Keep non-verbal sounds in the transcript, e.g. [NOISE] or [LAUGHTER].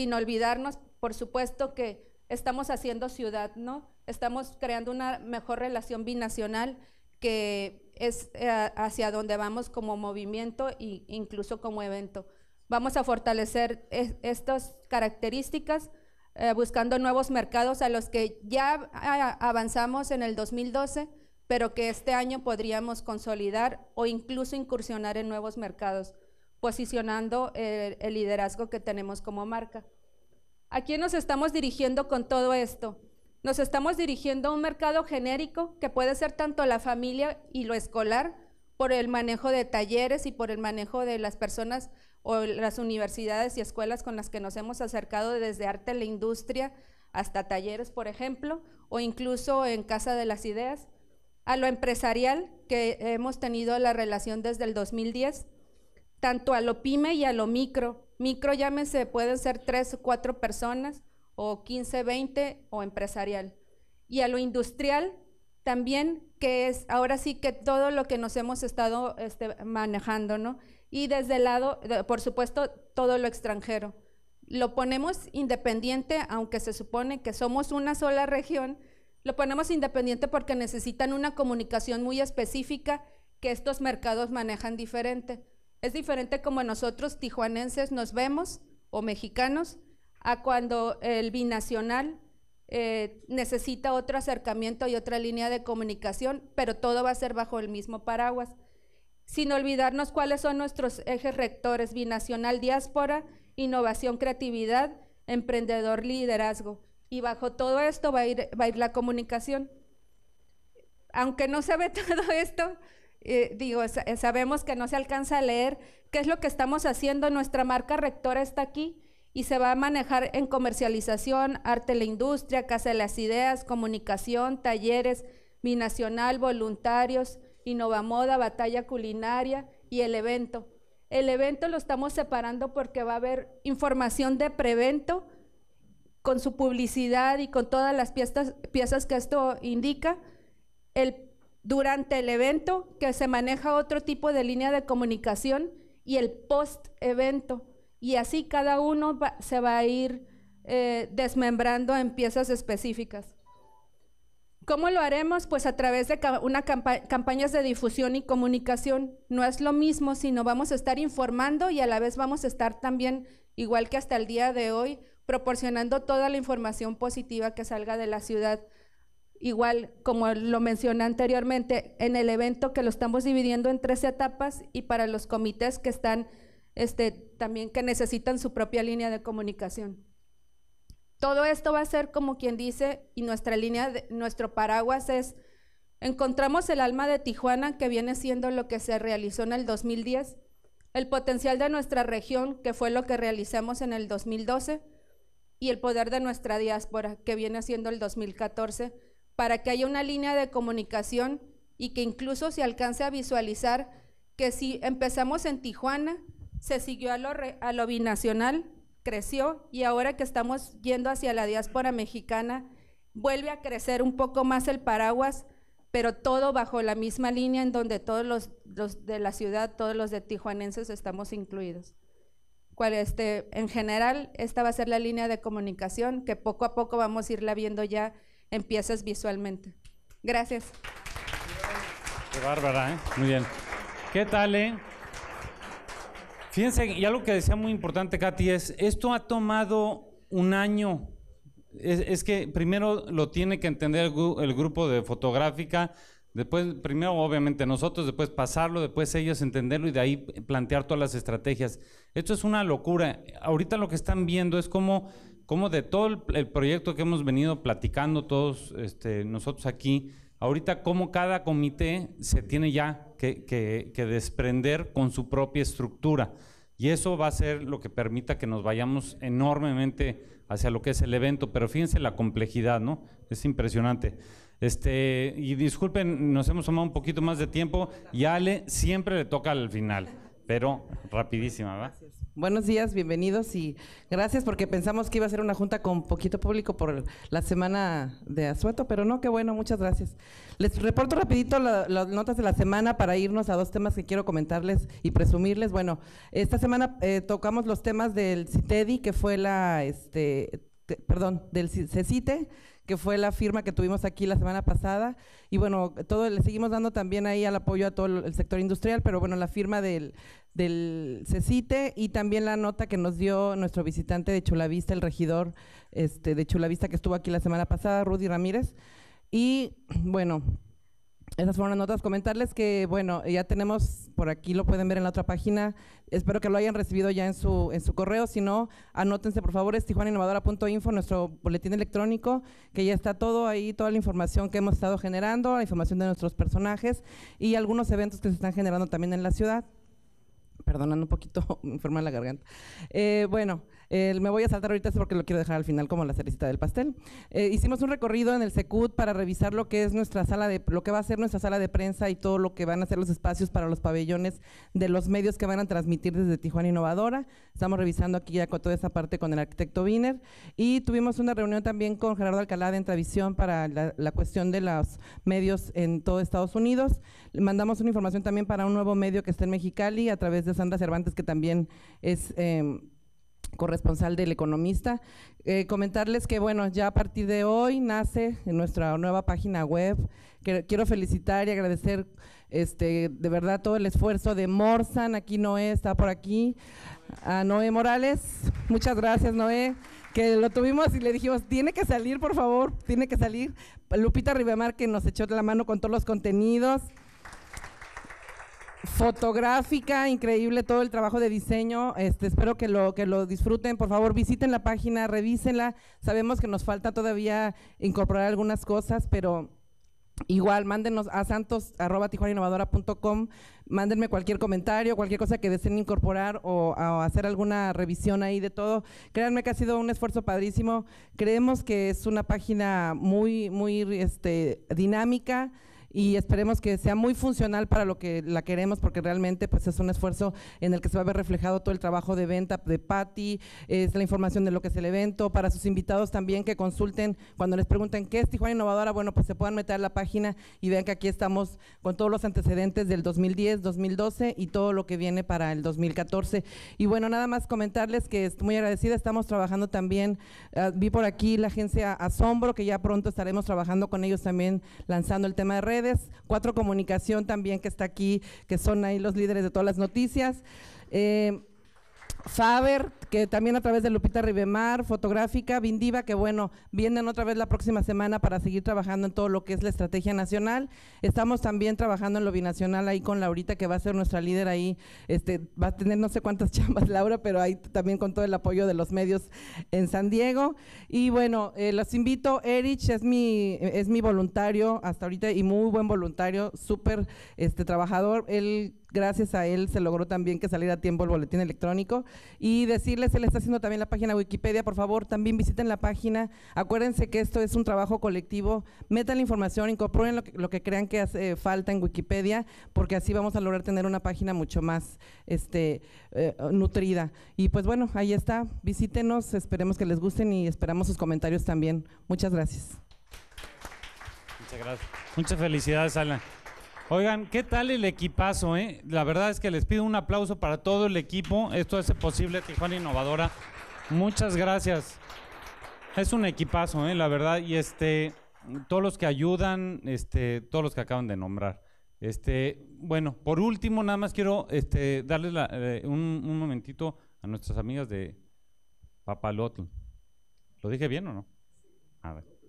sin olvidarnos, por supuesto, que estamos haciendo ciudad, ¿no? Estamos creando una mejor relación binacional que es eh, hacia donde vamos como movimiento e incluso como evento. Vamos a fortalecer e-, estas características eh, buscando nuevos mercados a los que ya avanzamos en el 2012, pero que este año podríamos consolidar o incluso incursionar en nuevos mercados, posicionando el liderazgo que tenemos como marca. ¿A quién nos estamos dirigiendo con todo esto? Nos estamos dirigiendo a un mercado genérico que puede ser tanto la familia y lo escolar, por el manejo de talleres y por el manejo de las personas o las universidades y escuelas con las que nos hemos acercado desde arte la industria hasta talleres, por ejemplo, o incluso en Casa de las Ideas, a lo empresarial, que hemos tenido la relación desde el 2010, tanto a lo pyme y a lo micro, Micro, llámese, pueden ser tres o cuatro personas, o 15, 20, o empresarial. Y a lo industrial, también, que es ahora sí que todo lo que nos hemos estado este, manejando, ¿no? Y desde el lado, por supuesto, todo lo extranjero. Lo ponemos independiente, aunque se supone que somos una sola región, lo ponemos independiente porque necesitan una comunicación muy específica que estos mercados manejan diferente. Es diferente como nosotros tijuanenses nos vemos o mexicanos a cuando el binacional eh, necesita otro acercamiento y otra línea de comunicación, pero todo va a ser bajo el mismo paraguas. Sin olvidarnos cuáles son nuestros ejes rectores, binacional, diáspora, innovación, creatividad, emprendedor, liderazgo. Y bajo todo esto va va a ir la comunicación. Aunque no se ve [LAUGHS] todo esto, eh, digo, eh, sabemos que no se alcanza a leer, qué es lo que estamos haciendo. Nuestra marca rectora está aquí y se va a manejar en comercialización, arte la industria, casa de las ideas, comunicación, talleres, binacional, voluntarios, innovamoda, batalla culinaria y el evento. El evento lo estamos separando porque va a haber información de prevento con su publicidad y con todas las piezas, piezas que esto indica. El durante el evento, que se maneja otro tipo de línea de comunicación, y el post-evento. Y así cada uno se va a ir eh, desmembrando en piezas específicas. ¿Cómo lo haremos? Pues a través de una campaña campañas de difusión y comunicación. No es lo mismo, sino vamos a estar informando y a la vez vamos a estar también, igual que hasta el día de hoy, proporcionando toda la información positiva que salga de la ciudad. Igual, como lo mencioné anteriormente, en el evento que lo estamos dividiendo en tres etapas y para los comités que están este, también que necesitan su propia línea de comunicación. Todo esto va a ser como quien dice, y nuestra línea, nuestro paraguas es, encontramos el alma de Tijuana, que viene siendo lo que se realizó en el 2010, el potencial de nuestra región, que fue lo que realizamos en el 2012, y el poder de nuestra diáspora, que viene siendo el 2014 para que haya una línea de comunicación y que incluso se alcance a visualizar que si empezamos en Tijuana, se siguió a lo, binacional, creció y ahora que estamos yendo hacia la diáspora mexicana, vuelve a crecer un poco más el paraguas, pero todo bajo la misma línea en donde todos los, los de la ciudad, todos los de tijuanenses estamos incluidos. Cual este, en general, esta va a ser la línea de comunicación que poco a poco vamos a irla viendo ya empiezas visualmente. Gracias. Qué bárbara, ¿eh? Muy bien. ¿Qué tal, eh? Fíjense, y algo que decía muy importante, Katy, es, esto ha tomado un año. Es, que primero lo tiene que entender el, grupo de fotográfica, Después, primero obviamente nosotros, después pasarlo, después ellos entenderlo y de ahí plantear todas las estrategias. Esto es una locura. Ahorita lo que están viendo es cómo cómo de todo el, proyecto que hemos venido platicando todos este, nosotros aquí, ahorita cómo cada comité se tiene ya que, desprender con su propia estructura. Y eso va a ser lo que permita que nos vayamos enormemente hacia lo que es el evento, pero fíjense la complejidad, ¿no? Es impresionante. Este, y disculpen, nos hemos tomado un poquito más de tiempo y Ale siempre le toca al final pero rapidísima, ¿verdad? Buenos días, bienvenidos y gracias porque pensamos que iba a ser una junta con poquito público por la semana de asueto, pero no, qué bueno, muchas gracias. Les reporto rapidito las notas de la semana para irnos a dos temas que quiero comentarles y presumirles. Bueno, esta semana eh, tocamos los temas del CITEDI, e que fue la, este, perdón, del CECITE, que fue la firma que tuvimos aquí la semana pasada. Y bueno, todo le seguimos dando también ahí al apoyo a todo el sector industrial, pero bueno, la firma del, del CECITE y también la nota que nos dio nuestro visitante de Chulavista, el regidor este, de Chulavista que estuvo aquí la semana pasada, Rudy Ramírez. Y [CLEARS THROAT] bueno, esas fueron las notas. Comentarles que, bueno, ya tenemos, por aquí lo pueden ver en la otra página. Espero que lo hayan recibido ya en su, en su correo. Si no, anótense, por favor, es tijuanainnovadora.info, nuestro boletín electrónico, que ya está todo ahí, toda la información que hemos estado generando, la información de nuestros personajes y algunos eventos que se están generando también en la ciudad perdonando un poquito, [LAUGHS] me enferma la garganta. Eh, bueno, me voy a saltar ahorita porque lo quiero dejar al final como la cerecita del pastel. Eh, hicimos un recorrido en el Secut para revisar lo que es nuestra sala de, lo que va a ser nuestra sala de prensa y todo lo que van a ser los espacios para los pabellones de los medios que van a transmitir desde Tijuana Innovadora. Estamos revisando aquí ya con toda esa parte con el arquitecto Wiener y tuvimos una reunión también con Gerardo Alcalá de Entravisión para la, la cuestión de los medios en todo Estados Unidos. Le mandamos una información también para un nuevo medio que está en Mexicali a través de Sandra Cervantes, que también es em, corresponsal del Economista. Eh, comentarles que, bueno, ya a partir de hoy nace en nuestra nueva página web. quiero felicitar y agradecer este, de verdad todo el esfuerzo de Morsan, aquí Noé está por aquí, a Noé Morales, muchas gracias Noé, que lo tuvimos y le dijimos, tiene que salir por favor, tiene que salir, Lupita Rivemar, que nos echó la mano con todos los contenidos, fotográfica, increíble todo el trabajo de diseño. Este, espero que lo, que lo disfruten. Por favor, visiten la página, revísenla. Sabemos que nos falta todavía incorporar algunas cosas, pero igual mándenos a santos mándenme cualquier comentario, cualquier cosa que deseen incorporar o, hacer alguna revisión ahí de todo. Créanme que ha sido un esfuerzo padrísimo. Creemos que es una página muy, muy este, dinámica y esperemos que sea muy funcional para lo que la queremos porque realmente pues es un esfuerzo en el que se va a ver reflejado todo el trabajo de venta de Patti, es la información de lo que es el evento, para sus invitados también que consulten cuando les pregunten qué es Tijuana Innovadora, bueno pues se puedan meter a la página y vean que aquí estamos con todos los antecedentes del 2010, 2012 y todo lo que viene para el 2014. Y bueno, nada más comentarles que estoy muy agradecida, estamos trabajando también, ah, vi por aquí la agencia Asombro que ya pronto estaremos trabajando con ellos también lanzando el tema de red, Cuatro Comunicación también que está aquí, que son ahí los líderes de todas las noticias. Eh, Faber, que también a través de Lupita Ribemar, Fotográfica, Vindiva, que bueno, vienen otra vez la próxima semana para seguir trabajando en todo lo que es la estrategia nacional. Estamos también trabajando en lo binacional ahí con Laurita, que va a ser nuestra líder ahí, este, va a tener no sé cuántas [LAUGHS] chambas Laura, pero ahí también con todo el apoyo de los medios en San Diego. Y bueno, eh, los invito, Erich es mi, es mi voluntario hasta ahorita y muy buen voluntario, súper este, trabajador. Él Gracias a él se logró también que saliera a tiempo el boletín electrónico. Y decirles, él está haciendo también la página Wikipedia, por favor, también visiten la página. Acuérdense que esto es un trabajo colectivo. Metan la información, incorporen lo que, crean que hace eh, falta en Wikipedia, porque así vamos a lograr tener una página mucho más este, eh, nutrida. Y pues bueno, ahí está. Visítenos, esperemos que les gusten y esperamos sus comentarios también. Muchas gracias. Muchas gracias. Muchas felicidades, Alan. Oigan, ¿qué tal el equipazo, eh? La verdad es que les pido un aplauso para todo el equipo. Esto es posible Tijuana Innovadora. Muchas gracias. Es un equipazo, eh, la verdad. Y este, todos los que ayudan, este, todos los que acaban de nombrar. Este, bueno, por último, nada más quiero este, darles eh, un, un, momentito a nuestras amigas de Papalotl. ¿Lo dije bien o no? A ver.